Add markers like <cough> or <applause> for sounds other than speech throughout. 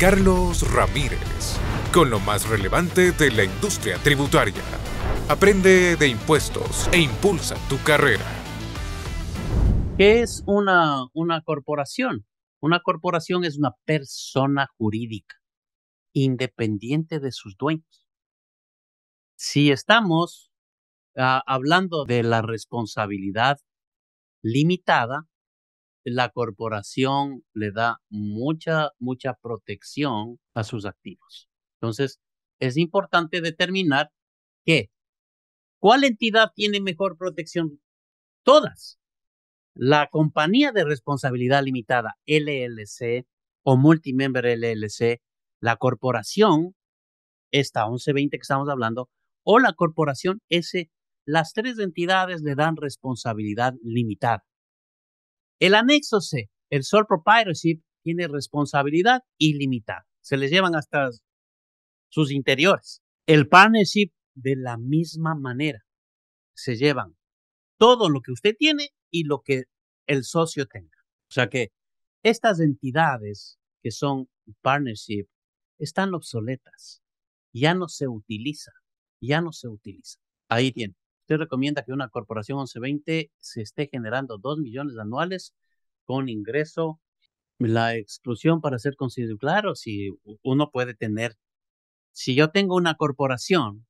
Carlos Ramírez, con lo más relevante de la industria tributaria. Aprende de impuestos e impulsa tu carrera. ¿Qué es una, corporación? Una corporación es una persona jurídica, independiente de sus dueños. Si estamos ah, hablando de la responsabilidad limitada, la corporación le da mucha, mucha protección a sus activos. Entonces, es importante determinar que, ¿cuál entidad tiene mejor protección? Todas. La compañía de responsabilidad limitada, LLC, o multimember LLC, la corporación, esta 1120 que estamos hablando, o la corporación S, las tres entidades le dan responsabilidad limitada. El anexo C, el sole proprietorship, tiene responsabilidad ilimitada. Se les llevan hasta sus interiores. El partnership, de la misma manera, se llevan todo lo que usted tiene y lo que el socio tenga. O sea que estas entidades que son partnership están obsoletas. Ya no se utiliza. Ya no se utiliza. Ahí tiene. Usted recomienda que una corporación 1120 se esté generando 2 millones anuales con ingreso. La exclusión para ser considerado, claro, si uno puede tener, si yo tengo una corporación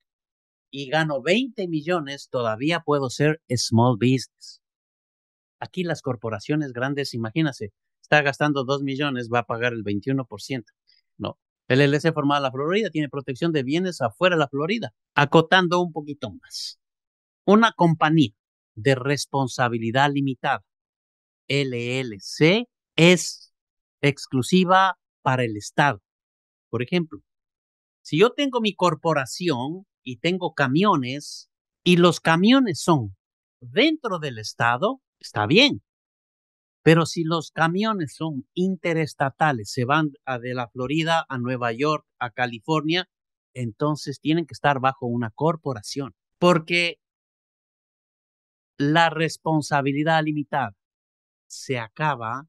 y gano 20 millones, todavía puedo ser small business. Aquí las corporaciones grandes, imagínense, está gastando 2 millones, va a pagar el 21%. No. El LC formado en la Florida tiene protección de bienes afuera de la Florida, acotando un poquito más. Una compañía de responsabilidad limitada, LLC, es exclusiva para el Estado. Por ejemplo, si yo tengo mi corporación y tengo camiones y los camiones son dentro del Estado, está bien. Pero si los camiones son interestatales, se van de la Florida a Nueva York, a California, entonces tienen que estar bajo una corporación, porque la responsabilidad limitada se acaba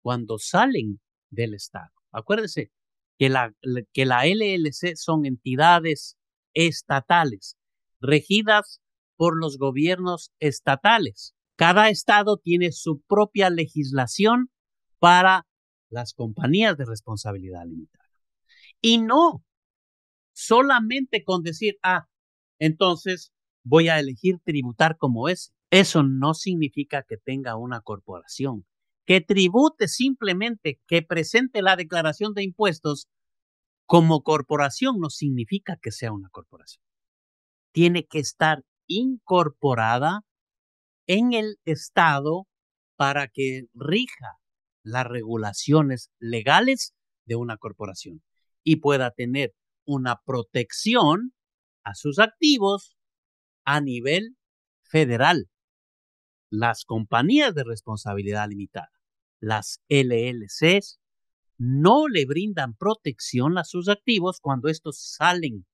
cuando salen del Estado. Acuérdese que la, que la LLC son entidades estatales regidas por los gobiernos estatales. Cada estado tiene su propia legislación para las compañías de responsabilidad limitada. Y no solamente con decir, ah, entonces voy a elegir tributar como es eso no significa que tenga una corporación. Que tribute simplemente que presente la declaración de impuestos como corporación no significa que sea una corporación. Tiene que estar incorporada en el Estado para que rija las regulaciones legales de una corporación y pueda tener una protección a sus activos a nivel federal las compañías de responsabilidad limitada, las LLCs, no le brindan protección a sus activos cuando estos salen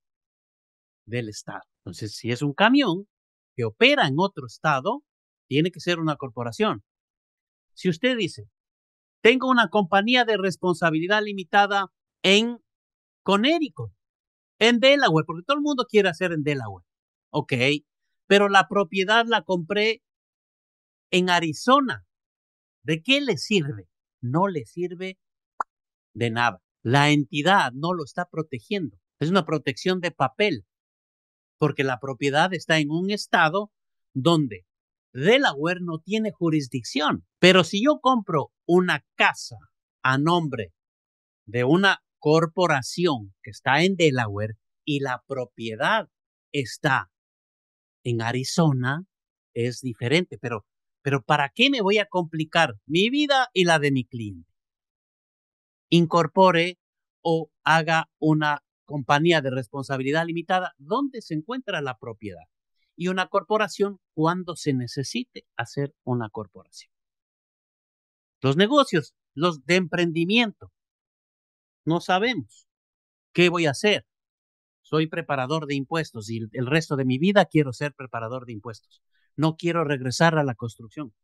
del Estado. Entonces, si es un camión que opera en otro Estado, tiene que ser una corporación. Si usted dice, tengo una compañía de responsabilidad limitada en Connecticut, en Delaware, porque todo el mundo quiere hacer en Delaware. Ok, pero la propiedad la compré en Arizona. ¿De qué le sirve? No le sirve de nada. La entidad no lo está protegiendo. Es una protección de papel, porque la propiedad está en un estado donde Delaware no tiene jurisdicción. Pero si yo compro una casa a nombre de una corporación que está en Delaware y la propiedad está en Arizona, es diferente, pero pero ¿para qué me voy a complicar mi vida y la de mi cliente? Incorpore o haga una compañía de responsabilidad limitada donde se encuentra la propiedad y una corporación cuando se necesite hacer una corporación. Los negocios, los de emprendimiento. No sabemos qué voy a hacer. Soy preparador de impuestos y el resto de mi vida quiero ser preparador de impuestos no quiero regresar a la construcción,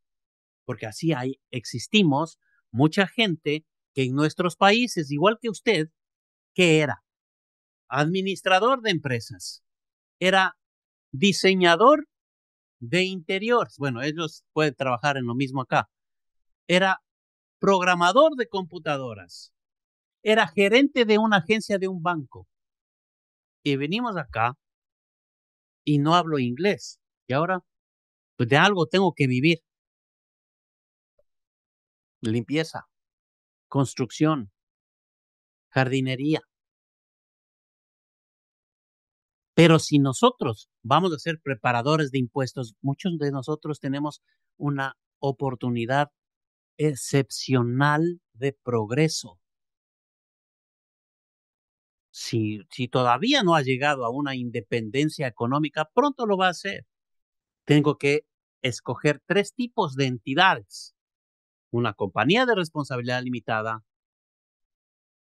porque así hay, existimos mucha gente que en nuestros países, igual que usted, que era administrador de empresas, era diseñador de interiores, bueno, ellos pueden trabajar en lo mismo acá, era programador de computadoras, era gerente de una agencia de un banco. Y venimos acá y no hablo inglés. Y ahora pues, de algo tengo que vivir. Limpieza, construcción, jardinería. Pero si nosotros vamos a ser preparadores de impuestos, muchos de nosotros tenemos una oportunidad excepcional de progreso. Si, si, todavía no ha llegado a una independencia económica, pronto lo va a hacer. Tengo que escoger tres tipos de entidades. Una compañía de responsabilidad limitada,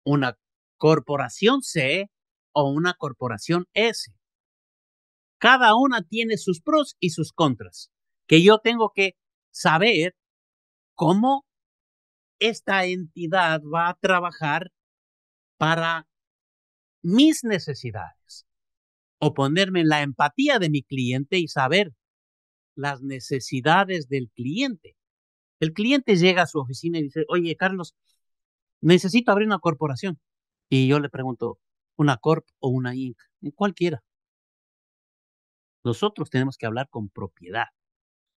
una corporación C o una corporación S. Cada una tiene sus pros y sus contras, que yo tengo que saber cómo esta entidad va a trabajar para mis necesidades o ponerme en la empatía de mi cliente y saber las necesidades del cliente. El cliente llega a su oficina y dice, oye, Carlos, necesito abrir una corporación. Y yo le pregunto, ¿una corp o una inc? Mm, cualquiera. Nosotros tenemos que hablar con propiedad.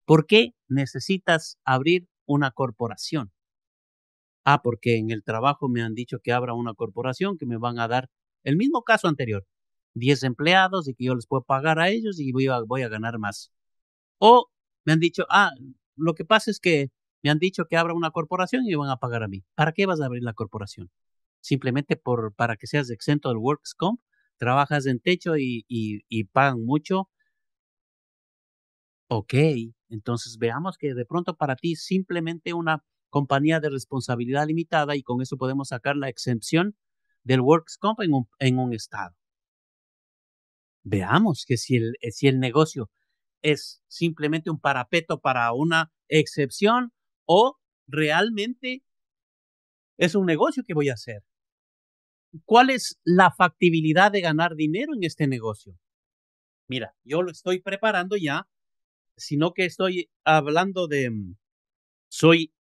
¿Por qué necesitas abrir una corporación? Ah, porque en el trabajo me han dicho que abra una corporación, que me van a dar el mismo caso anterior, 10 empleados y que yo les puedo pagar a ellos y voy a, voy a ganar más. O me han dicho, ah, lo que pasa es que me han dicho que abra una corporación y me van a pagar a mí. ¿Para qué vas a abrir la corporación? Simplemente por, para que seas exento del Works Comp, trabajas en techo y, y, pagan mucho. Ok, entonces veamos que de pronto para ti simplemente una compañía de responsabilidad limitada y con eso podemos sacar la exención del Works Comp en un, en un estado. Veamos que si si el negocio es simplemente un parapeto para una excepción o realmente es un negocio que voy a hacer. ¿Cuál es la factibilidad de ganar dinero en este negocio? Mira, yo lo estoy preparando ya, sino que estoy hablando de, mm, soy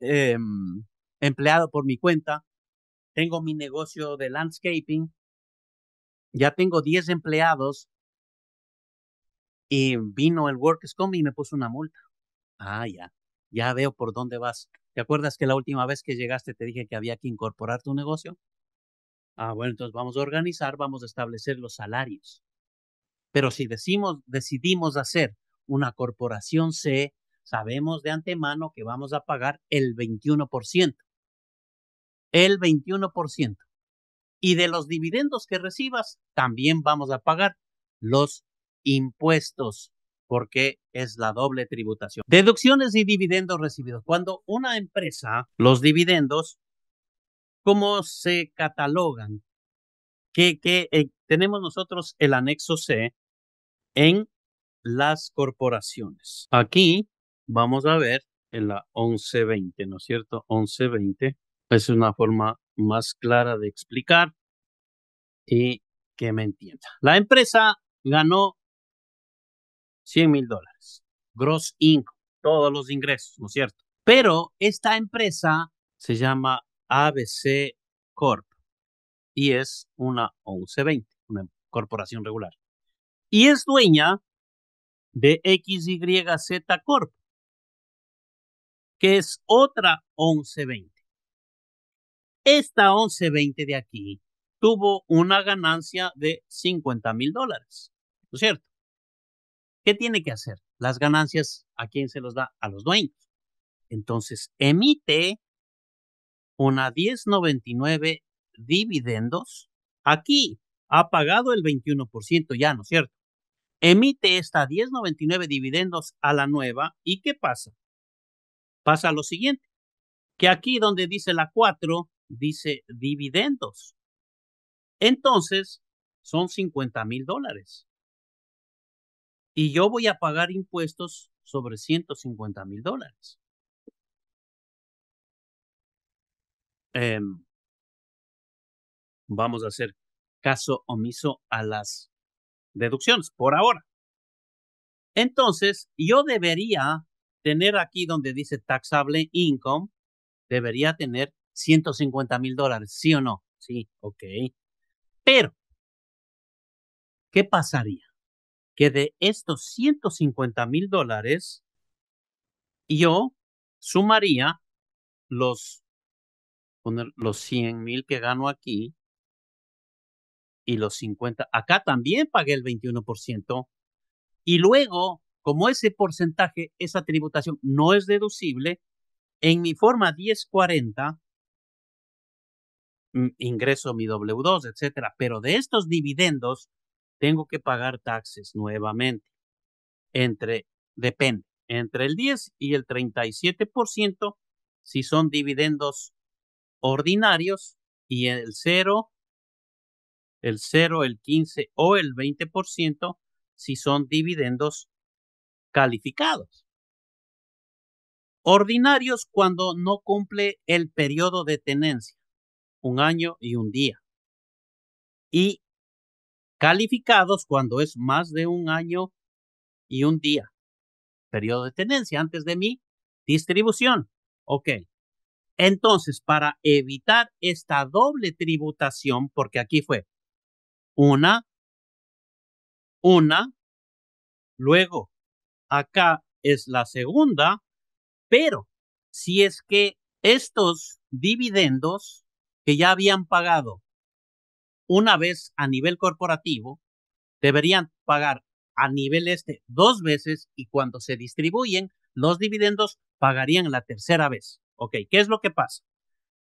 em, empleado por mi cuenta, tengo mi negocio de landscaping, ya tengo 10 empleados, y vino el Workers y me puso una multa. Ah, ya, ya veo por dónde vas. ¿Te acuerdas que la última vez que llegaste te dije que había que incorporar tu negocio? Ah, bueno, entonces vamos a organizar, vamos a establecer los salarios. Pero si decimos, decidimos hacer una corporación C, sabemos de antemano que vamos a pagar el 21%. El 21%. Y de los dividendos que recibas, también vamos a pagar los impuestos, porque es la doble tributación. Deducciones y dividendos recibidos. Cuando una empresa, los dividendos, ¿cómo se catalogan? Que, eh, tenemos nosotros el anexo C en las corporaciones. Aquí vamos a ver en la 1120, ¿no es cierto? 1120 es una forma más clara de explicar y que me entienda. La empresa ganó 100 mil dólares. Gross Inc., todos los ingresos, ¿no es cierto? Pero esta empresa se llama ABC Corp y es una 1120, una corporación regular. Y es dueña de XYZ Corp, que es otra 1120. Esta 1120 de aquí tuvo una ganancia de 50 mil dólares, ¿no es cierto? ¿Qué tiene que hacer? Las ganancias, ¿a quién se los da? A los dueños. Entonces, emite una 1099 dividendos. Aquí ha pagado el 21% ya, ¿no es cierto? Emite esta 1099 dividendos a la nueva y ¿qué pasa? Pasa lo siguiente, que aquí donde dice la 4, dice dividendos. Entonces, son 50 mil dólares y yo voy a pagar impuestos sobre 150 mil dólares. Em, vamos a hacer caso omiso a las deducciones por ahora. Entonces, yo debería tener aquí donde dice taxable income, debería tener 150 mil dólares, ¿sí o no? Sí, ok. Pero, ¿qué pasaría? que de estos 150 mil dólares, yo sumaría los, los 100 mil que gano aquí y los 50. Acá también pagué el 21%. Y luego, como ese porcentaje, esa tributación no es deducible, en mi forma 1040 mm, ingreso mi W2, etcétera. Pero de estos dividendos tengo que pagar taxes nuevamente. Entre, depende, entre el 10 y el 37% si son dividendos ordinarios y el 0, el 0, el 15 o el 20% si son dividendos calificados. Ordinarios cuando no cumple el periodo de tenencia, un año y un día. Y calificados cuando es más de un año y un día. Periodo de tenencia antes de mi distribución. Ok. Entonces, para evitar esta doble tributación, porque aquí fue una, una, luego acá es la segunda, pero si es que estos dividendos que ya habían pagado una vez a nivel corporativo, deberían pagar a nivel este dos veces y cuando se distribuyen los dividendos pagarían la tercera vez. Ok, ¿qué es lo que pasa?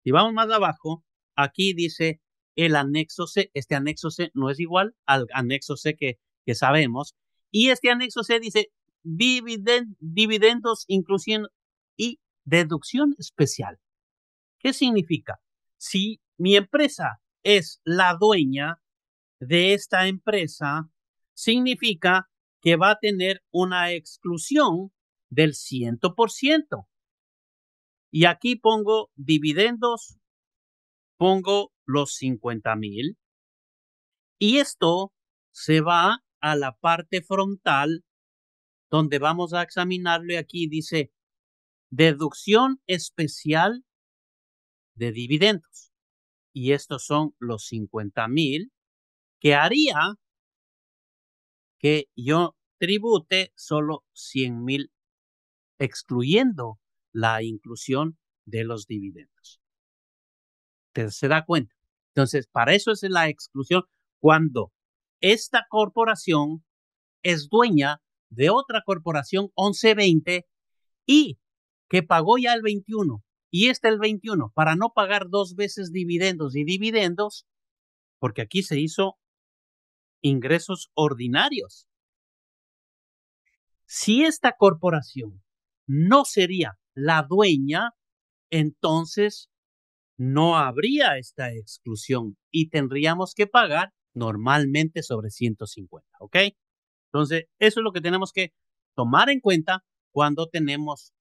Si vamos más abajo, aquí dice el anexo C. Este anexo C no es igual al anexo C que, sabemos. Y este anexo C dice dividendos, inclusión y deducción especial. ¿Qué significa? Si mi empresa es la dueña de esta empresa, significa que va a tener una exclusión del 100%. Y aquí pongo dividendos, pongo los 50 mil. Y esto se va a la parte frontal donde vamos a examinarlo y aquí dice deducción especial de dividendos y estos son los 50 mil, que haría que yo tribute solo 100 mil, excluyendo la inclusión de los dividendos. ¿Te se da cuenta? Entonces, para eso es la exclusión cuando esta corporación es dueña de otra corporación 1120 y que pagó ya el 21 y este el 21, para no pagar dos veces dividendos y dividendos, porque aquí se hizo ingresos ordinarios. Si esta corporación no sería la dueña, entonces no habría esta exclusión y tendríamos que pagar normalmente sobre 150, ¿ok? Entonces, eso es lo que tenemos que tomar en cuenta cuando tenemos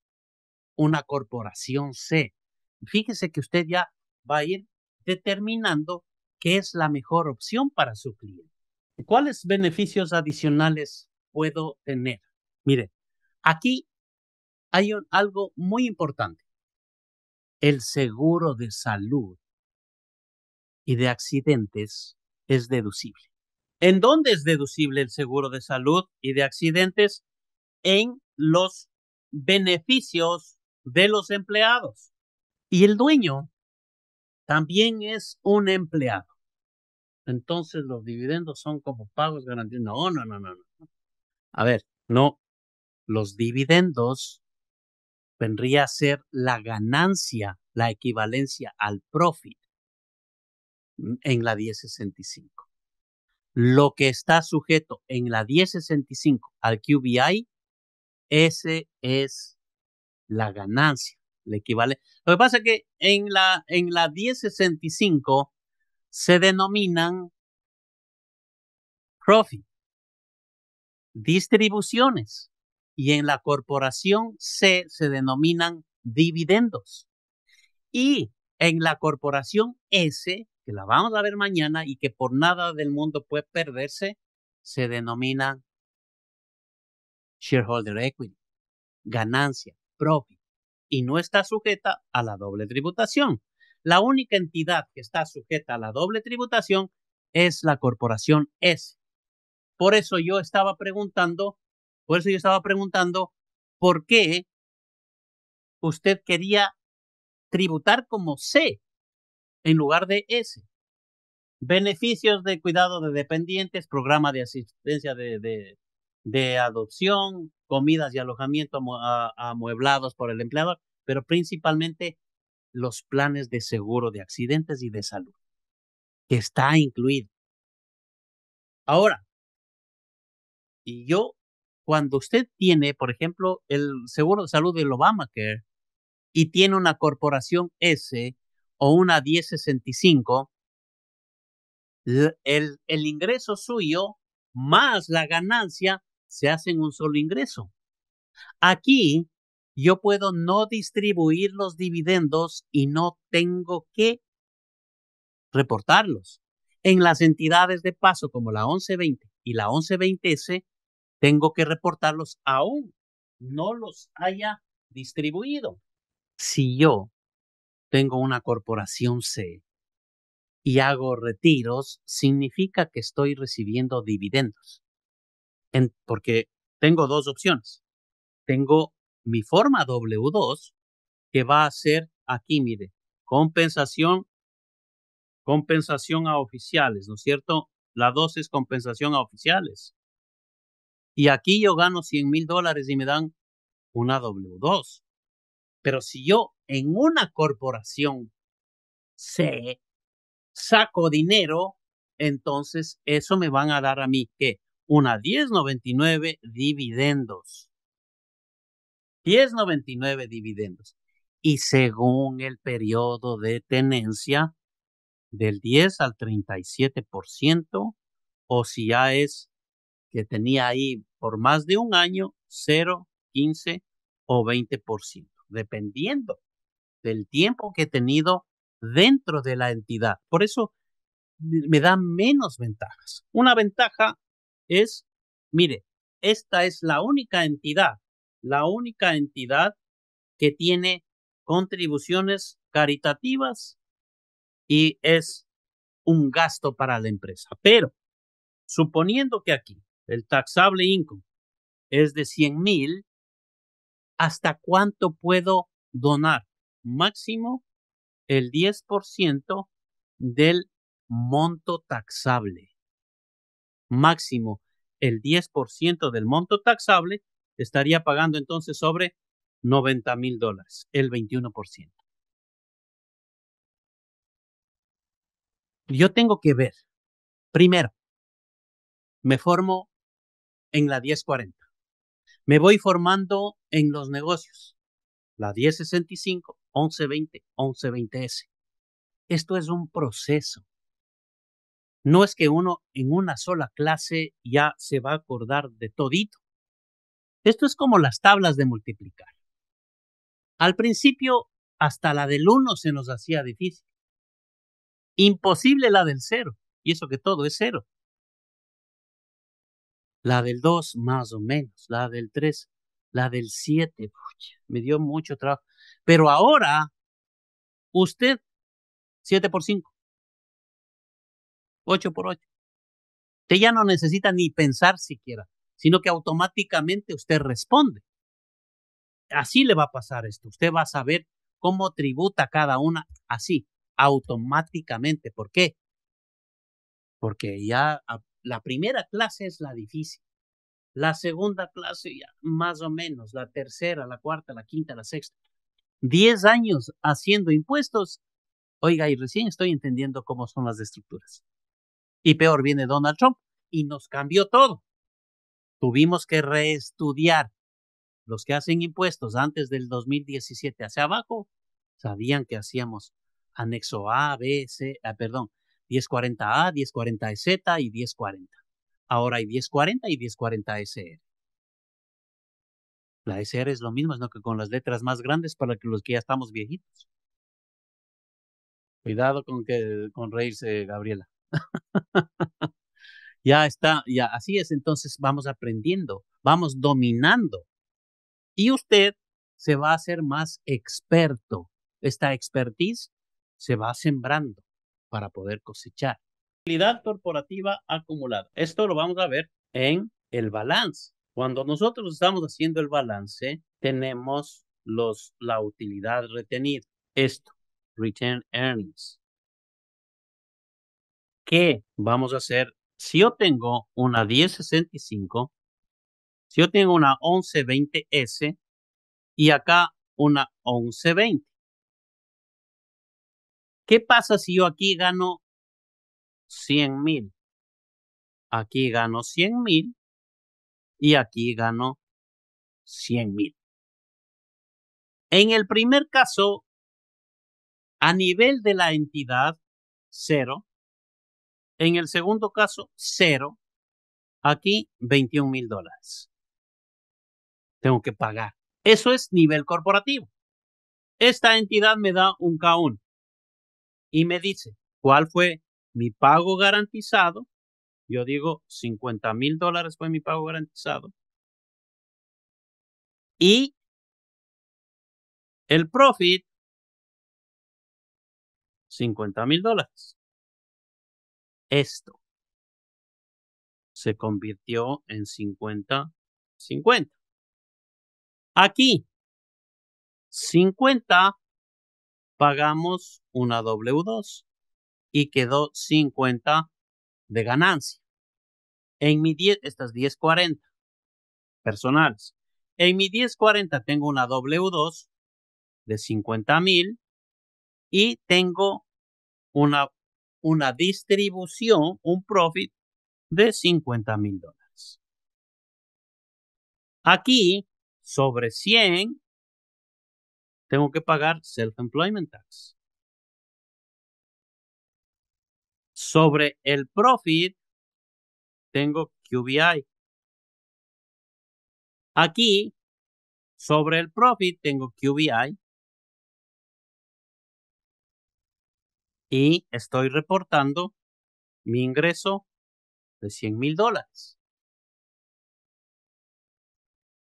una corporación C. Fíjese que usted ya va a ir determinando qué es la mejor opción para su cliente. ¿Cuáles beneficios adicionales puedo tener? Mire, aquí hay algo muy importante. El seguro de salud y de accidentes es deducible. ¿En dónde es deducible el seguro de salud y de accidentes? En los beneficios de los empleados. Y el dueño también es un empleado. Entonces los dividendos son como pagos garantizados. No, no, no, no, A ver, no. Los dividendos vendría a ser la ganancia, la equivalencia al profit en la 1065. Lo que está sujeto en la 1065 al QBI, ese es la ganancia. Le equivale. Lo que pasa es que en la, en la 1065 se denominan profit, distribuciones, y en la corporación C se denominan dividendos. Y en la corporación S, que la vamos a ver mañana y que por nada del mundo puede perderse, se denominan shareholder equity, ganancia y no está sujeta a la doble tributación. La única entidad que está sujeta a la doble tributación es la corporación S. Por eso yo estaba preguntando, por eso yo estaba preguntando por qué usted quería tributar como C en lugar de S. Beneficios de cuidado de dependientes, programa de asistencia de, de adopción, comidas y alojamiento amueblados por el empleador, pero principalmente los planes de seguro de accidentes y de salud, que está incluido. Ahora, y yo, cuando usted tiene, por ejemplo, el seguro de salud del Obamacare y tiene una corporación S o una 1065, el, el ingreso suyo más la ganancia se hacen un solo ingreso. Aquí yo puedo no distribuir los dividendos y no tengo que reportarlos. En las entidades de paso como la 1120 y la 1120S, tengo que reportarlos aún no los haya distribuido. Si yo tengo una corporación C y hago retiros, significa que estoy recibiendo dividendos porque tengo dos opciones. Tengo mi forma W2 que va a ser aquí, mire, compensación, compensación a oficiales, ¿no es cierto? La 2 es compensación a oficiales. Y aquí yo gano 100 mil dólares y me dan una W2. Pero si yo en una corporación se saco dinero, entonces eso me van a dar a mí ¿qué? una 1099 dividendos. 1099 dividendos. Y según el periodo de tenencia, del 10 al 37%, o si ya es que tenía ahí por más de un año, 0, 15 o 20%, dependiendo del tiempo que he tenido dentro de la entidad. Por eso me da menos ventajas. Una ventaja es, mire, esta es la única entidad, la única entidad que tiene contribuciones caritativas y es un gasto para la empresa. Pero, suponiendo que aquí el taxable income es de 100 mil, ¿hasta cuánto puedo donar? Máximo el 10% del monto taxable máximo el 10% del monto taxable, estaría pagando entonces sobre 90 mil dólares, el 21%. Yo tengo que ver, primero, me formo en la 1040, me voy formando en los negocios, la 1065, 1120, 1120S. Esto es un proceso. No es que uno en una sola clase ya se va a acordar de todito. Esto es como las tablas de multiplicar. Al principio, hasta la del 1 se nos hacía difícil. Imposible la del 0, y eso que todo es 0. La del 2, más o menos. La del 3, la del 7. Me dio mucho trabajo. Pero ahora, usted, 7 por 5. 8 por 8. Usted ya no necesita ni pensar siquiera, sino que automáticamente usted responde. Así le va a pasar esto. Usted va a saber cómo tributa cada una así, automáticamente. ¿Por qué? Porque ya ah, la primera clase es la difícil. La segunda clase ya más o menos, la tercera, la cuarta, la quinta, la sexta. Diez años haciendo impuestos. Oiga, y recién estoy entendiendo cómo son las estructuras. Y peor viene Donald Trump y nos cambió todo. Tuvimos que reestudiar. Los que hacen impuestos antes del 2017 hacia abajo sabían que hacíamos anexo A, B, C, ah, perdón, 1040A, 1040Z e y 1040. Ahora hay 1040 y 1040SR. E La SR e es lo mismo, sino que con las letras más grandes para que los que ya estamos viejitos. Cuidado con reírse, Gabriela. <laughs> ya está, ya así es, entonces vamos aprendiendo, vamos dominando. Y usted se va a hacer más experto. Esta expertise se va sembrando para poder cosechar. utilidad corporativa acumulada. Esto lo vamos a ver en el balance. Cuando nosotros estamos haciendo el balance, tenemos los, la utilidad retenida. Esto, return earnings. ¿qué vamos a hacer si yo tengo una 1065, si yo tengo una 1120S y acá una 1120? ¿Qué pasa si yo aquí gano 100,000? Aquí gano 100,000 y aquí gano 100,000. En el primer caso, a nivel de la entidad, cero, en el segundo caso, cero. Aquí, 21 mil dólares. Tengo que pagar. Eso es nivel corporativo. Esta entidad me da un k y me dice cuál fue mi pago garantizado. Yo digo 50 mil dólares fue mi pago garantizado. Y el profit, 50 mil dólares. Esto se convirtió en 50-50. Aquí, 50 pagamos una W2 y quedó 50 de ganancia. En mi 10, estas 40 personales. En mi 10, 40 tengo una W2 de 50 mil y tengo una una distribución, un profit de 50 mil dólares. Aquí, sobre 100, tengo que pagar self-employment tax. Sobre el profit, tengo QBI. Aquí, sobre el profit, tengo QBI y estoy reportando mi ingreso de 100 mil dólares.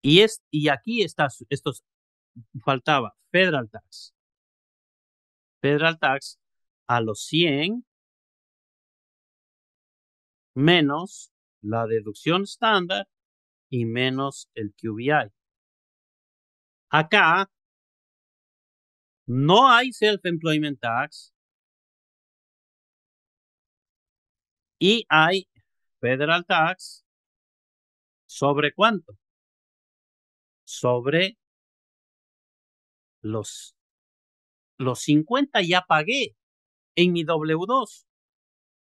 Y, y aquí está, estos, faltaba Federal Tax. Federal Tax a los 100 menos la deducción estándar y menos el QBI. Acá no hay Self-Employment Tax, Y hay federal tax sobre cuánto? Sobre los, los 50 ya pagué en mi W2.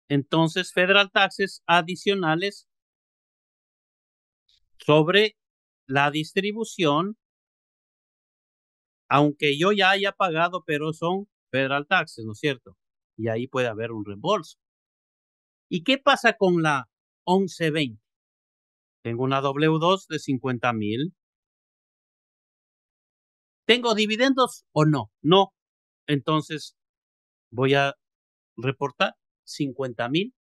Entonces, federal taxes adicionales sobre la distribución, aunque yo ya haya pagado, pero son federal taxes, ¿no es cierto? Y ahí puede haber un reembolso. ¿Y qué pasa con la 1120? Tengo una W2 de 50,000. mil. ¿Tengo dividendos o no? No. Entonces voy a reportar 50,000 mil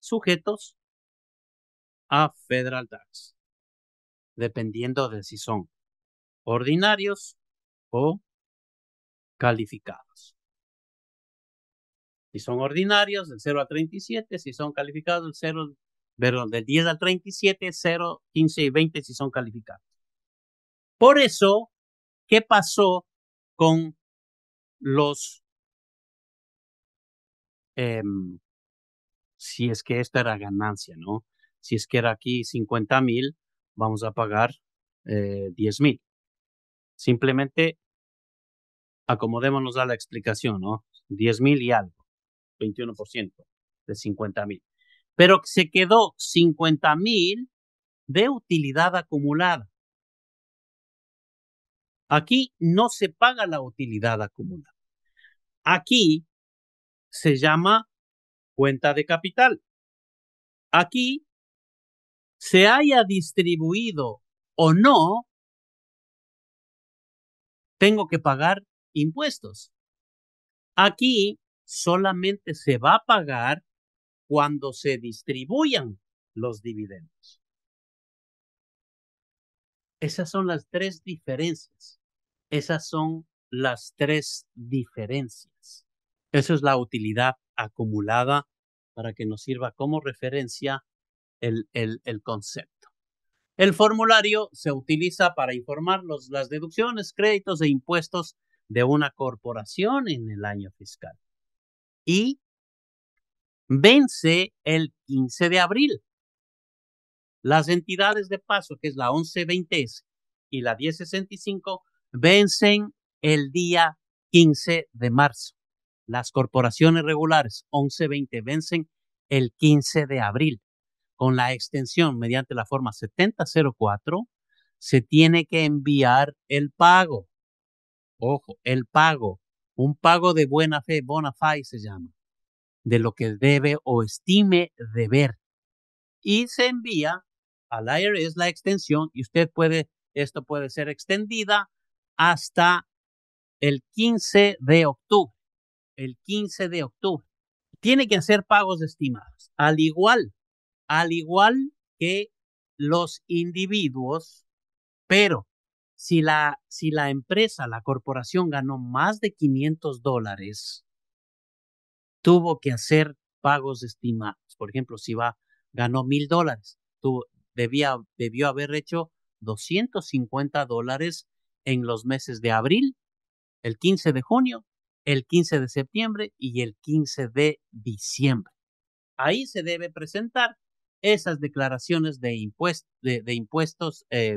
sujetos a Federal Tax, dependiendo de si son ordinarios o calificados. Si son ordinarios, del 0 a 37. Si son calificados, del 0, perdón, del 10 al 37, 0, 15 y 20 si son calificados. Por eso, ¿qué pasó con los... Em, si es que esta era ganancia, ¿no? Si es que era aquí 50 mil, vamos a pagar 10 eh, mil. Simplemente acomodémonos a la explicación, ¿no? 10 mil y algo. 21% de 50 mil. Pero se quedó 50 mil de utilidad acumulada. Aquí no se paga la utilidad acumulada. Aquí se llama cuenta de capital. Aquí se haya distribuido o no, tengo que pagar impuestos. Aquí solamente se va a pagar cuando se distribuyan los dividendos. Esas son las tres diferencias. Esas son las tres diferencias. Esa es la utilidad acumulada para que nos sirva como referencia el, concepto. El formulario se utiliza para informar las deducciones, créditos e impuestos de una corporación en el año fiscal y vence el 15 de abril. Las entidades de paso, que es la 1120S y la 1065, vencen el día 15 de marzo. Las corporaciones regulares 1120 vencen el 15 de abril. Con la extensión mediante la forma 7004, se tiene que enviar el pago. Ojo, el pago un pago de buena fe, bona fide se llama, de lo que debe o estime deber. Y se envía al es la extensión y usted puede, esto puede ser extendida hasta el 15 de octubre. El 15 de octubre. Tiene que hacer pagos estimados. Al igual, al igual que los individuos, pero si la, si la empresa, la corporación ganó más de 500 dólares, tuvo que hacer pagos estimados. Por ejemplo, si va, ganó 1,000 dólares, debía, debió haber hecho 250 dólares en los meses de abril, el 15 de junio, el 15 de septiembre y el 15 de diciembre. Ahí se debe presentar esas declaraciones de, impuestos, de, impuestos eh,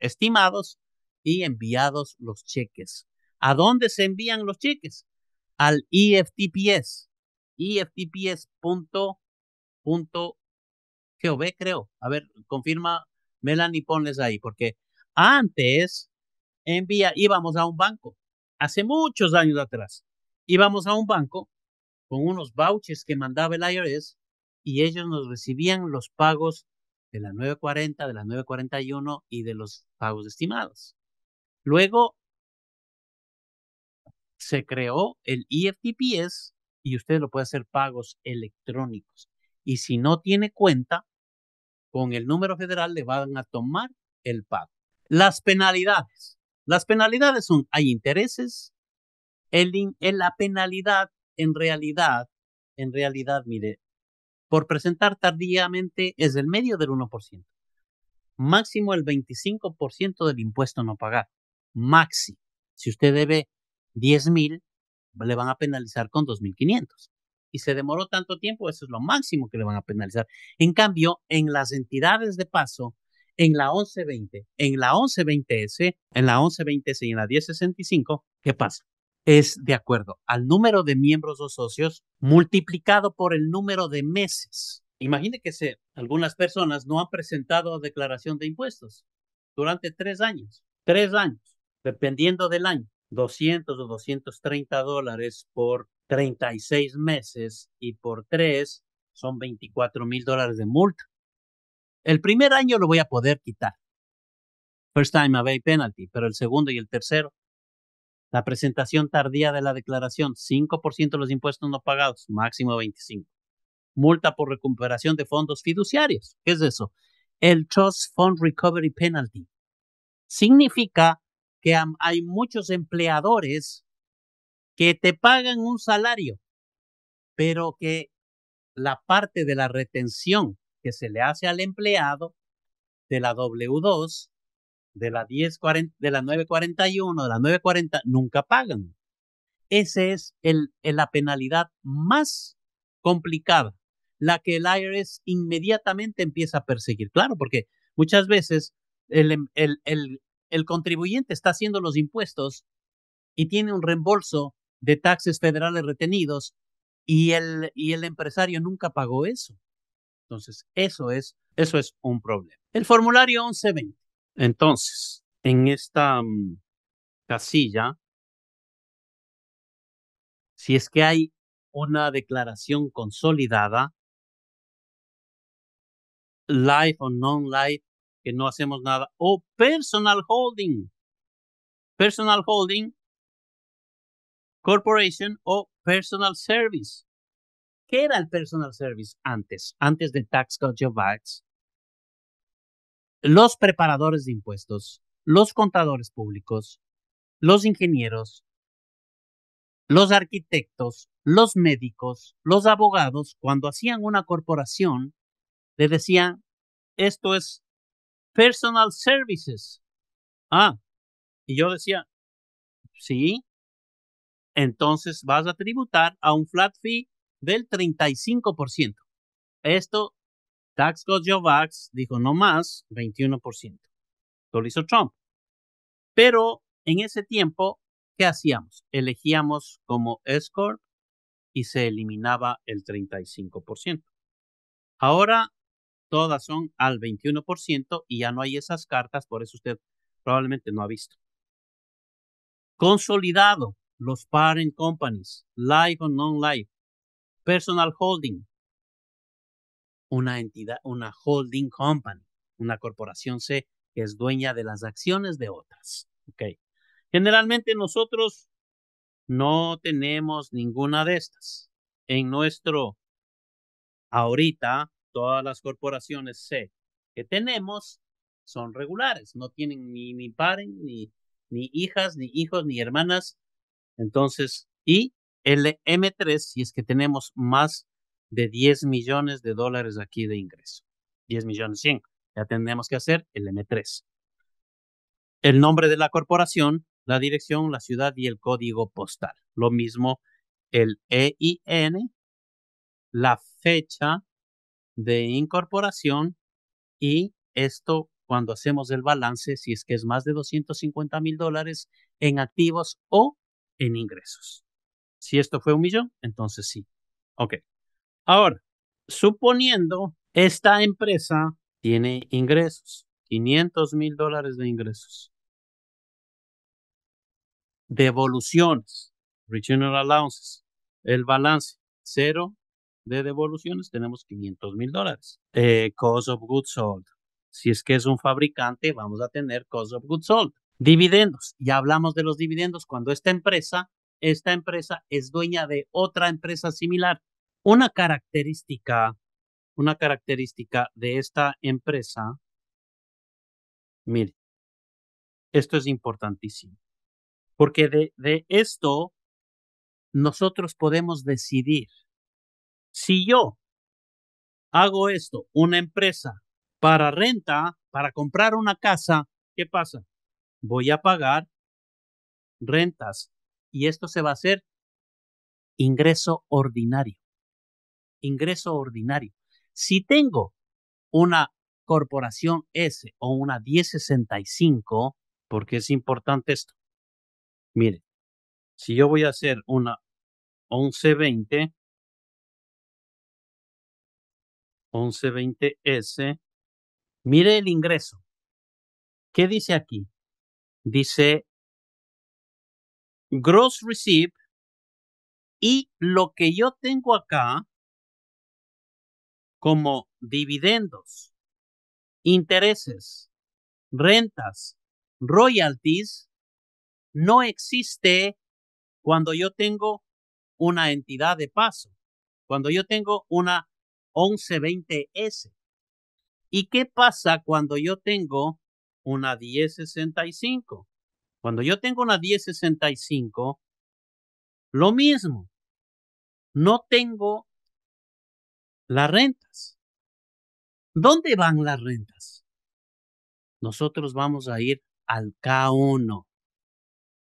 estimados y enviados los cheques. ¿A dónde se envían los cheques? Al EFTPS, EFTPS.gov, creo. A ver, confirma Melanie, ponles ahí, porque antes envía, íbamos a un banco, hace muchos años atrás, íbamos a un banco con unos vouchers que mandaba el IRS y ellos nos recibían los pagos de la 9.40, de las 9.41 y de los pagos estimados. Luego se creó el EFTPS y usted lo puede hacer pagos electrónicos. Y si no tiene cuenta, con el número federal le van a tomar el pago. Las penalidades. Las penalidades son, hay intereses. El, en eh, la penalidad, en realidad, en realidad, mire, por presentar tardíamente es del medio del 1%. Máximo el 25% del impuesto no pagado. Maxi. Si usted debe 10.000, le van a penalizar con 2.500. Y se demoró tanto tiempo, eso es lo máximo que le van a penalizar. En cambio, en las entidades de paso, en la 1120, en la 1120S, en la 1120S y en la 1065, ¿qué pasa? es de acuerdo al número de miembros o socios multiplicado por el número de meses. Imagine que se, algunas personas no han presentado declaración de impuestos durante tres años, tres años, dependiendo del año, 200 o 230 dólares por 36 meses y por tres son 24 mil dólares de multa. El primer año lo voy a poder quitar. First time a penalty, pero el segundo y el tercero la presentación tardía de la declaración, 5% de los impuestos no pagados, máximo 25. Multa por recuperación de fondos fiduciarios. ¿Qué es eso? El Trust Fund Recovery Penalty. Significa que hay muchos empleadores que te pagan un salario, pero que la parte de la retención que se le hace al empleado de la W2 de la de la 9.41, de la 9.40, nunca pagan. Esa es el, la penalidad más complicada, la que el IRS inmediatamente empieza a perseguir. Claro, porque muchas veces em, el, el, contribuyente está haciendo los impuestos y tiene un reembolso de taxes federales retenidos y el, y el empresario nunca pagó eso. Entonces, eso es, eso es un problema. El formulario 1120. Entonces, en esta mm, casilla, si es que hay una declaración consolidada, life o non-life, que no hacemos nada, o personal holding, personal holding, corporation o personal service. ¿Qué era el personal service antes? Antes de Tax Culture Your los preparadores de impuestos, los contadores públicos, los ingenieros, los arquitectos, los médicos, los abogados, cuando hacían una corporación, le decían, esto es personal services. Ah, y yo decía, sí, entonces vas a tributar a un flat fee del 35%. Esto tax Vax dijo no más, 21%. Lo hizo Trump. Pero en ese tiempo, ¿qué hacíamos? Elegíamos como escort y se eliminaba el 35%. Ahora todas son al 21% y ya no hay esas cartas, por eso usted probablemente no ha visto. Consolidado, los parent companies, live o non life personal holding, una entidad, una holding company, una corporación C que es dueña de las acciones de otras. Okay. Generalmente nosotros no tenemos ninguna de estas. En nuestro, ahorita, todas las corporaciones C que tenemos son regulares, no tienen ni, padre, ni, ni hijas, ni hijos, ni hermanas. Entonces, y el M3, si es que tenemos más de 10 millones de dólares aquí de ingreso. 10 millones 100. Ya tendríamos que hacer el M3. El nombre de la corporación, la dirección, la ciudad y el código postal. Lo mismo el EIN, la fecha de incorporación y esto cuando hacemos el balance, si es que es más de 250 mil dólares en activos o en ingresos. Si esto fue un millón, entonces sí. Ok, Ahora, suponiendo esta empresa tiene ingresos, 500 mil dólares de ingresos. Devoluciones, regional allowances, el balance, cero de devoluciones, tenemos 500 mil dólares. Eh, cost of goods sold. Si es que es un fabricante, vamos a tener cost of goods sold. Dividendos. Ya hablamos de los dividendos cuando esta empresa, esta empresa es dueña de otra empresa similar. Una característica, una característica de esta empresa, mire, esto es importantísimo, porque de, de esto nosotros podemos decidir. Si yo hago esto, una empresa para renta, para comprar una casa, ¿qué pasa? Voy a pagar rentas y esto se va a hacer ingreso ordinario ingreso ordinario. Si tengo una corporación S o una 1065, porque es importante esto. Mire, si yo voy a hacer una 1120, 1120S, mire el ingreso. ¿Qué dice aquí? Dice gross receipt y lo que yo tengo acá como dividendos, intereses, rentas, royalties, no existe cuando yo tengo una entidad de paso, cuando yo tengo una 1120S. ¿Y qué pasa cuando yo tengo una 1065? Cuando yo tengo una 1065, lo mismo. No tengo las rentas. ¿Dónde van las rentas? Nosotros vamos a ir al K1.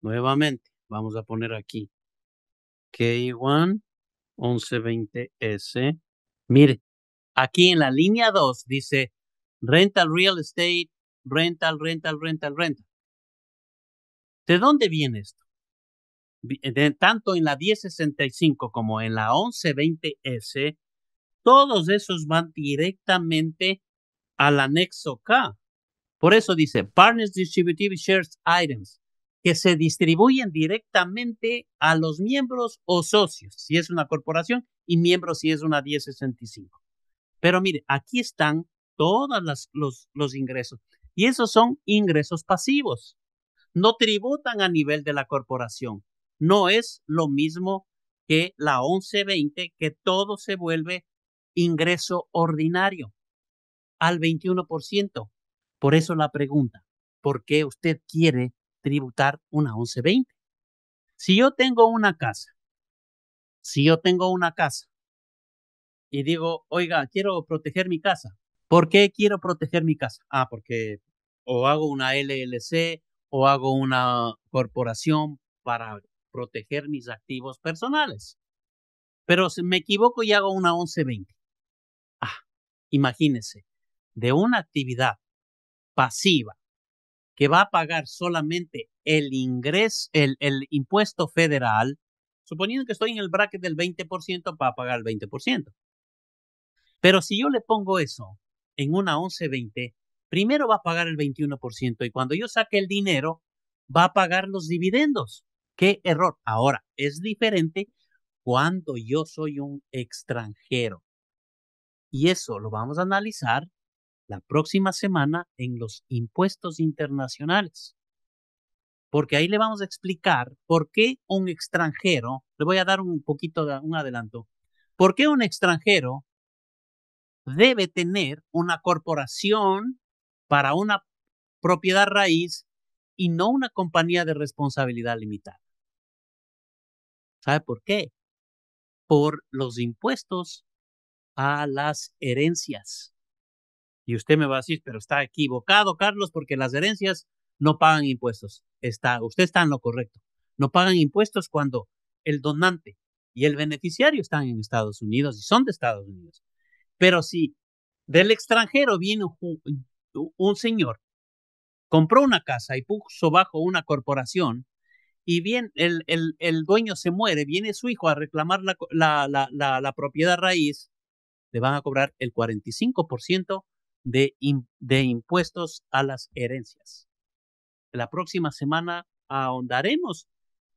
Nuevamente, vamos a poner aquí K1 1120S. Mire, aquí en la línea 2 dice rental real estate, rental, rental, rental, rental. ¿De dónde viene esto? tanto en la 1065 como en la 1120S todos esos van directamente al anexo K. Por eso dice Partners Distributive Shares Items, que se distribuyen directamente a los miembros o socios, si es una corporación, y miembros si es una 1065. Pero mire, aquí están todos los, los ingresos. Y esos son ingresos pasivos. No tributan a nivel de la corporación. No es lo mismo que la 1120, que todo se vuelve ingreso ordinario al 21%. Por eso la pregunta, ¿por qué usted quiere tributar una 1120? Si yo tengo una casa, si yo tengo una casa y digo, oiga, quiero proteger mi casa, ¿por qué quiero proteger mi casa? Ah, porque o hago una LLC o hago una corporación para proteger mis activos personales. Pero si me equivoco y hago una 1120. Imagínense, de una actividad pasiva que va a pagar solamente el ingreso, el, impuesto federal, suponiendo que estoy en el bracket del 20% para pagar el 20%. Pero si yo le pongo eso en una 1120, primero va a pagar el 21% y cuando yo saque el dinero, va a pagar los dividendos. Qué error. Ahora, es diferente cuando yo soy un extranjero. Y eso lo vamos a analizar la próxima semana en los impuestos internacionales. Porque ahí le vamos a explicar por qué un extranjero, le voy a dar un poquito de un adelanto, por qué un extranjero debe tener una corporación para una propiedad raíz y no una compañía de responsabilidad limitada. ¿Sabe por qué? Por los impuestos a las herencias. Y usted me va a decir, pero está equivocado, Carlos, porque las herencias no pagan impuestos. Está, usted está en lo correcto. No pagan impuestos cuando el donante y el beneficiario están en Estados Unidos y son de Estados Unidos. Pero si del extranjero viene un, señor, compró una casa y puso bajo una corporación, y bien el, el, el dueño se muere, viene su hijo a reclamar la, la, la, la propiedad raíz, le van a cobrar el 45% de, de impuestos a las herencias. La próxima semana ahondaremos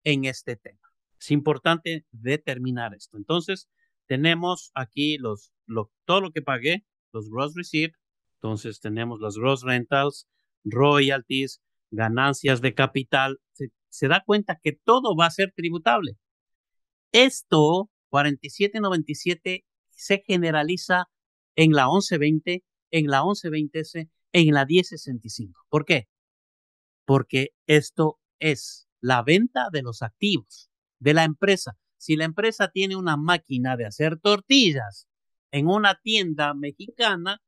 en este tema. Es importante determinar esto. Entonces, tenemos aquí los, lo, todo lo que pagué, los gross receipts, entonces tenemos los gross rentals, royalties, ganancias de capital. Se, se da cuenta que todo va a ser tributable. Esto, 4797, se generaliza en la 1120, en la 1120S, en la 1065. ¿Por qué? Porque esto es la venta de los activos de la empresa. Si la empresa tiene una máquina de hacer tortillas en una tienda mexicana,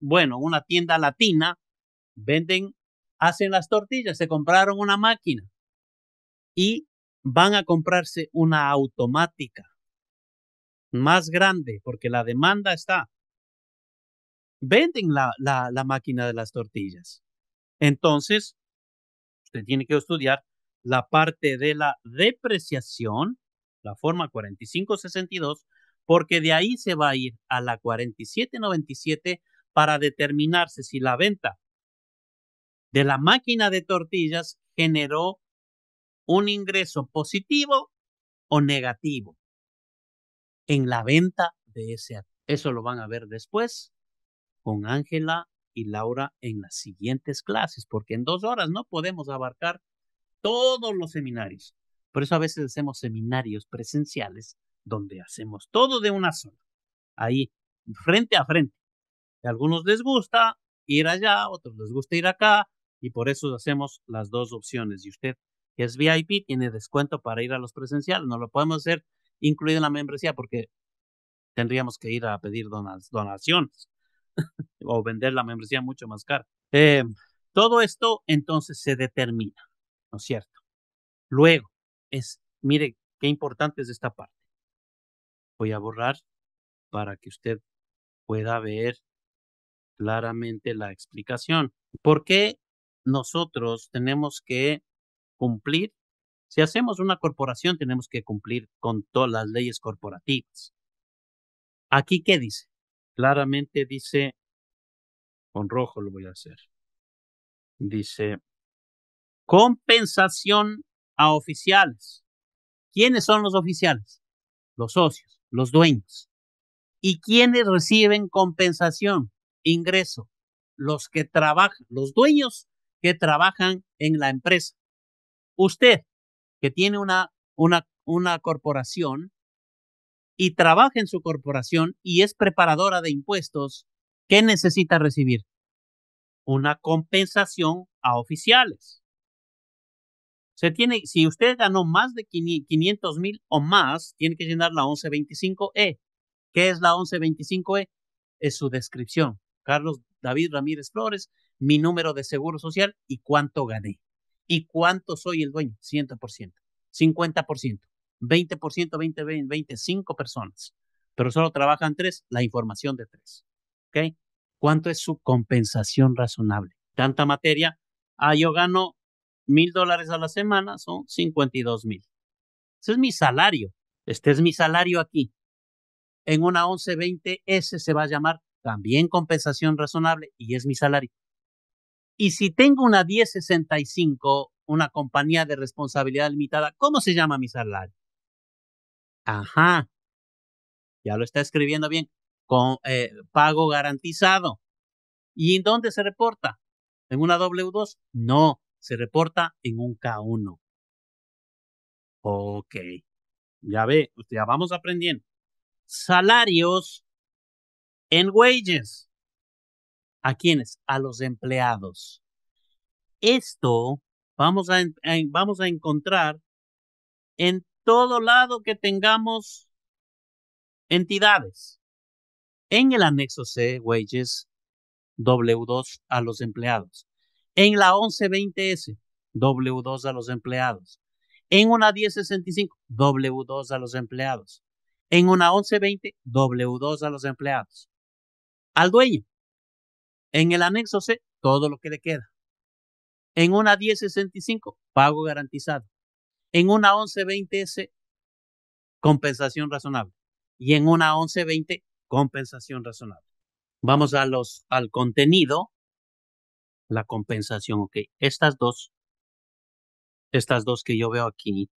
bueno, una tienda latina, venden, hacen las tortillas, se compraron una máquina y van a comprarse una automática más grande, porque la demanda está. Venden la, máquina de las tortillas. Entonces, usted tiene que estudiar la parte de la depreciación, la forma 4562, porque de ahí se va a ir a la 4797 para determinarse si la venta de la máquina de tortillas generó un ingreso positivo o negativo en la venta de ese Eso lo van a ver después con Ángela y Laura en las siguientes clases, porque en dos horas no podemos abarcar todos los seminarios. Por eso a veces hacemos seminarios presenciales donde hacemos todo de una sola, ahí, frente a frente. A algunos les gusta ir allá, otros les gusta ir acá, y por eso hacemos las dos opciones. Y usted que es VIP tiene descuento para ir a los presenciales, no lo podemos hacer incluida en la membresía porque tendríamos que ir a pedir donaciones <laughs> o vender la membresía mucho más cara. Eh, todo esto entonces se determina, ¿no es cierto? Luego, es, mire, qué importante es esta parte. Voy a borrar para que usted pueda ver claramente la explicación. ¿Por qué nosotros tenemos que cumplir si hacemos una corporación, tenemos que cumplir con todas las leyes corporativas. Aquí, ¿qué dice? Claramente dice, con rojo lo voy a hacer, dice, compensación a oficiales. ¿Quiénes son los oficiales? Los socios, los dueños. ¿Y quiénes reciben compensación? Ingreso. Los que trabajan, los dueños que trabajan en la empresa. Usted, que tiene una, una, una corporación y trabaja en su corporación y es preparadora de impuestos, ¿qué necesita recibir? Una compensación a oficiales. Se tiene, si usted ganó más de 500 mil o más, tiene que llenar la 1125E. E. ¿Qué es la 1125E? E? Es su descripción. Carlos David Ramírez Flores, mi número de seguro social y cuánto gané. ¿Y cuánto soy el dueño? 100%, 50%, 20%, 20, 20, 25 personas. Pero solo trabajan tres, la información de tres. ¿Cuánto es su compensación razonable? Tanta materia. Ah, yo gano mil dólares a la semana, son 52 mil. Ese es mi salario. Este es mi salario aquí. En una 1120 ese se va a llamar también compensación razonable y es mi salario. Y si tengo una 1065, una compañía de responsabilidad limitada, ¿cómo se llama mi salario? Ajá, ya lo está escribiendo bien, con eh, pago garantizado. ¿Y en dónde se reporta? ¿En una W2? No, se reporta en un K1. Ok, ya ve, ya vamos aprendiendo. Salarios en wages. ¿A quiénes? A los empleados. Esto vamos a, vamos a encontrar en todo lado que tengamos entidades. En el anexo C, wages, W2 a los empleados. En la 1120S, W2 a los empleados. En una 1065, W2 a los empleados. En una 1120, W2 a los empleados. Al dueño, en el anexo C, todo lo que le queda. En una 1065, pago garantizado. En una 1120S, compensación razonable. Y en una 1120, compensación razonable. Vamos a los, al contenido, la compensación, ok. Estas dos, estas dos que yo veo aquí,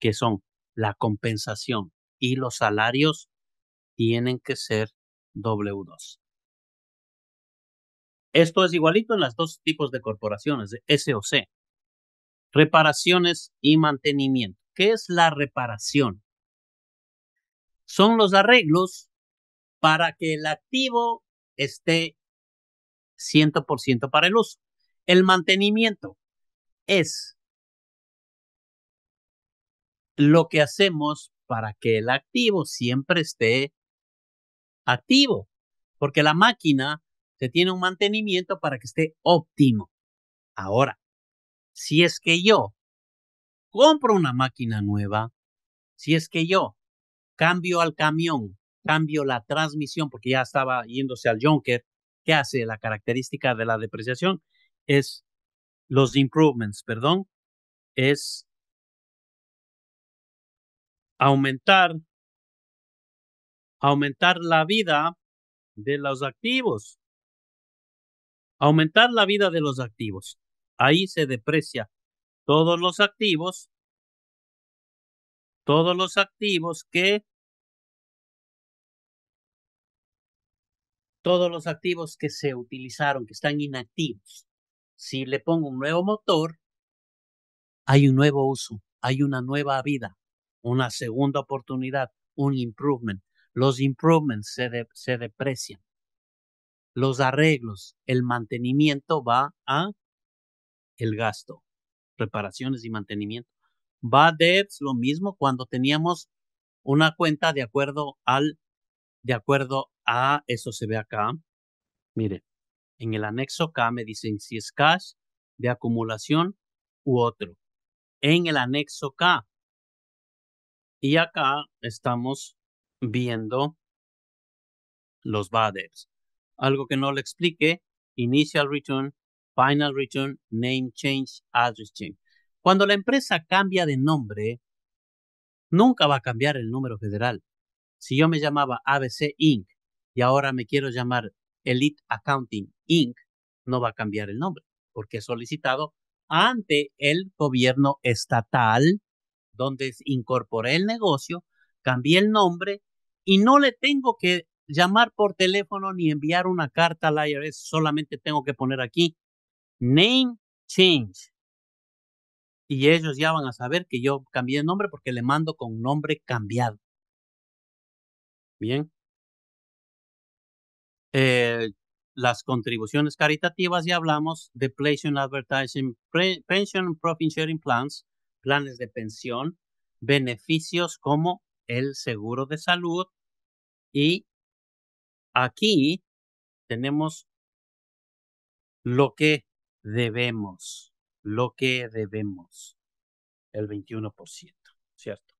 que son la compensación y los salarios, tienen que ser W2. Esto es igualito en las dos tipos de corporaciones, o C. Reparaciones y mantenimiento. ¿Qué es la reparación? Son los arreglos para que el activo esté 100% para el uso. El mantenimiento es lo que hacemos para que el activo siempre esté activo, porque la máquina se tiene un mantenimiento para que esté óptimo. Ahora, si es que yo compro una máquina nueva, si es que yo cambio al camión, cambio la transmisión, porque ya estaba yéndose al Junker, ¿qué hace? La característica de la depreciación es los improvements, perdón, es aumentar, aumentar la vida de los activos. Aumentar la vida de los activos. Ahí se deprecia todos los activos, todos los activos que, todos los activos que se utilizaron, que están inactivos. Si le pongo un nuevo motor, hay un nuevo uso, hay una nueva vida, una segunda oportunidad, un improvement. Los improvements se, se deprecian los arreglos, el mantenimiento va a el gasto, reparaciones y mantenimiento. Va debts, lo mismo cuando teníamos una cuenta de acuerdo al, de acuerdo a, eso se ve acá. Mire, en el anexo K me dicen si es cash, de acumulación u otro. En el anexo K. Y acá estamos viendo los bad debts algo que no le explique, initial return, final return, name change, address change. Cuando la empresa cambia de nombre, nunca va a cambiar el número federal. Si yo me llamaba ABC Inc. y ahora me quiero llamar Elite Accounting Inc., no va a cambiar el nombre, porque he solicitado ante el gobierno estatal donde incorporé el negocio, cambié el nombre y no le tengo que llamar por teléfono ni enviar una carta al IRS. Solamente tengo que poner aquí name change. Y ellos ya van a saber que yo cambié de nombre porque le mando con nombre cambiado. Bien. Eh, las contribuciones caritativas, ya hablamos, de PlayStation Advertising, Pension Profit Sharing Plans, planes de pensión, beneficios como el seguro de salud y Aquí tenemos lo que debemos, lo que debemos, el 21%, ¿cierto?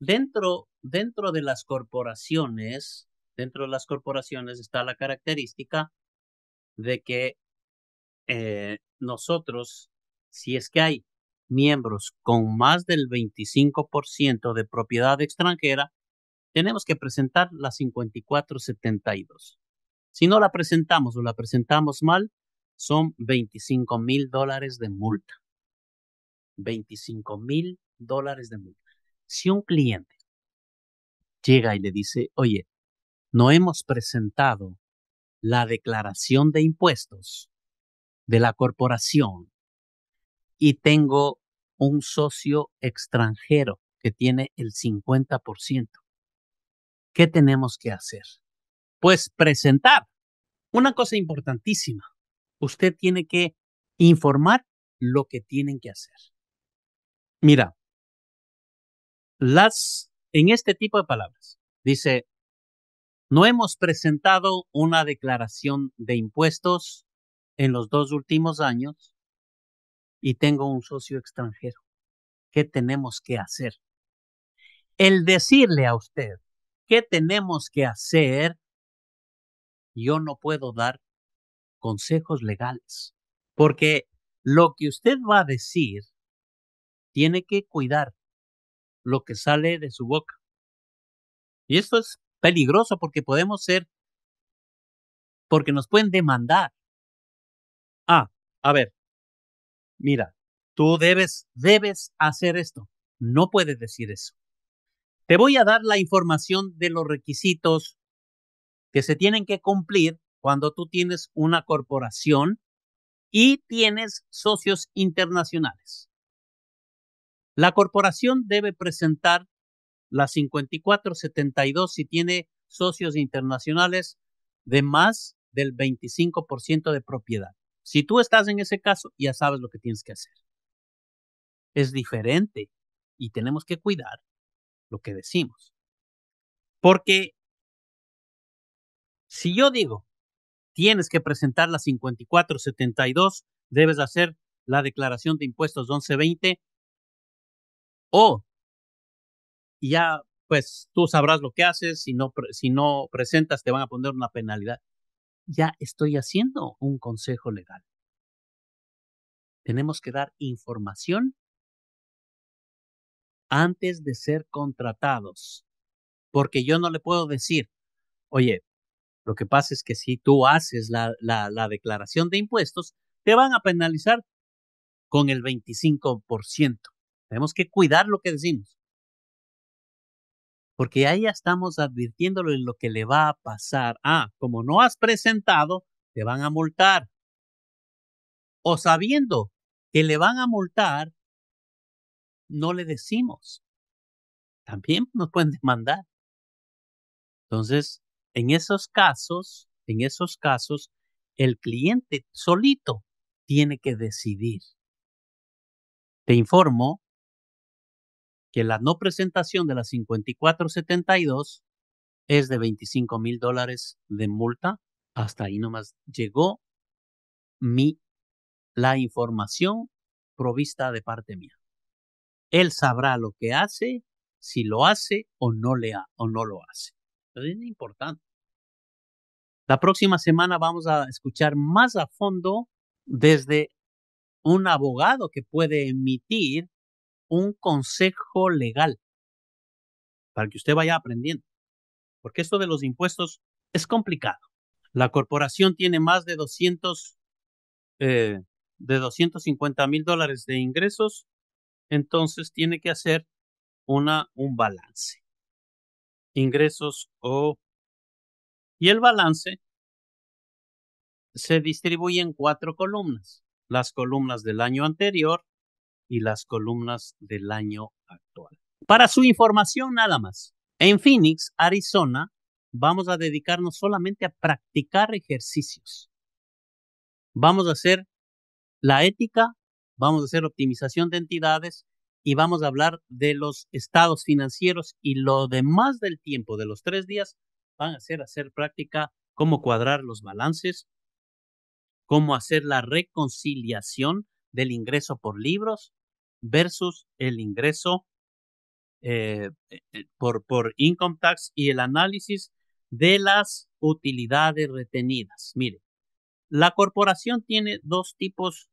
Dentro, dentro de las corporaciones, dentro de las corporaciones está la característica de que eh, nosotros, si es que hay miembros con más del 25% de propiedad extranjera, tenemos que presentar la 5472. Si no la presentamos o la presentamos mal, son 25 mil dólares de multa. 25 mil dólares de multa. Si un cliente llega y le dice, oye, no hemos presentado la declaración de impuestos de la corporación y tengo un socio extranjero que tiene el 50%. ¿qué tenemos que hacer? Pues presentar. Una cosa importantísima, usted tiene que informar lo que tienen que hacer. Mira, las en este tipo de palabras dice no hemos presentado una declaración de impuestos en los dos últimos años y tengo un socio extranjero. ¿Qué tenemos que hacer? El decirle a usted qué tenemos que hacer, yo no puedo dar consejos legales, porque lo que usted va a decir tiene que cuidar lo que sale de su boca. Y esto es peligroso porque podemos ser, porque nos pueden demandar. Ah, a ver, mira, tú debes, debes hacer esto. No puedes decir eso. Te voy a dar la información de los requisitos que se tienen que cumplir cuando tú tienes una corporación y tienes socios internacionales. La corporación debe presentar la 5472 si tiene socios internacionales de más del 25% de propiedad. Si tú estás en ese caso, ya sabes lo que tienes que hacer. Es diferente y tenemos que cuidar lo que decimos. Porque si yo digo, tienes que presentar la 5472, debes hacer la declaración de impuestos 1120 o ya pues tú sabrás lo que haces, si no, si no presentas te van a poner una penalidad. Ya estoy haciendo un consejo legal. Tenemos que dar información antes de ser contratados. Porque yo no le puedo decir, oye, lo que pasa es que si tú haces la, declaración de impuestos, te van a penalizar con el 25%. Tenemos que cuidar lo que decimos. Porque ahí ya estamos advirtiéndole lo que le va a pasar. Ah, como no has presentado, te van a multar. O sabiendo que le van a multar, no le decimos. También nos pueden demandar. Entonces, en esos casos, en esos casos, el cliente solito tiene que decidir. Te informo que la no presentación de la 5472 es de 25 mil dólares de multa. Hasta ahí nomás llegó mi, la información provista de parte mía. Él sabrá lo que hace, si lo hace o no, o no lo hace. es importante. La próxima semana vamos a escuchar más a fondo desde un abogado que puede emitir un consejo legal para que usted vaya aprendiendo. Porque esto de los impuestos es complicado. La corporación tiene más de 200, eh, de 250 mil dólares de ingresos entonces tiene que hacer un balance. Ingresos o... Y el balance se distribuye en cuatro columnas. Las columnas del año anterior y las columnas del año actual. Para su información nada más. En Phoenix, Arizona, vamos a dedicarnos solamente a practicar ejercicios. Vamos a hacer la ética vamos a hacer optimización de entidades y vamos a hablar de los estados financieros y lo demás del tiempo de los tres días van a ser hacer práctica cómo cuadrar los balances, cómo hacer la reconciliación del ingreso por libros versus el ingreso eh, eh, eh, por, por income tax y el análisis de las utilidades retenidas. Mire, la corporación tiene dos tipos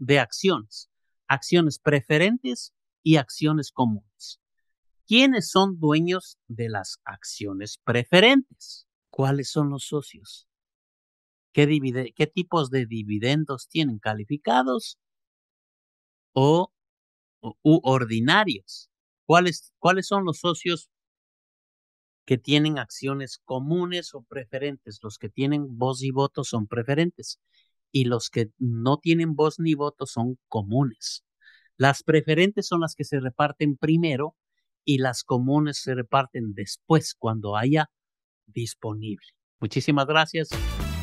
de acciones, acciones preferentes y acciones comunes. ¿Quiénes son dueños de las acciones preferentes? ¿Cuáles son los socios? ¿Qué, divide, qué tipos de dividendos tienen calificados o ordinarios? ¿Cuáles, ¿Cuáles son los socios que tienen acciones comunes o preferentes? Los que tienen voz y voto son preferentes y los que no tienen voz ni voto son comunes. Las preferentes son las que se reparten primero y las comunes se reparten después cuando haya disponible. Muchísimas gracias.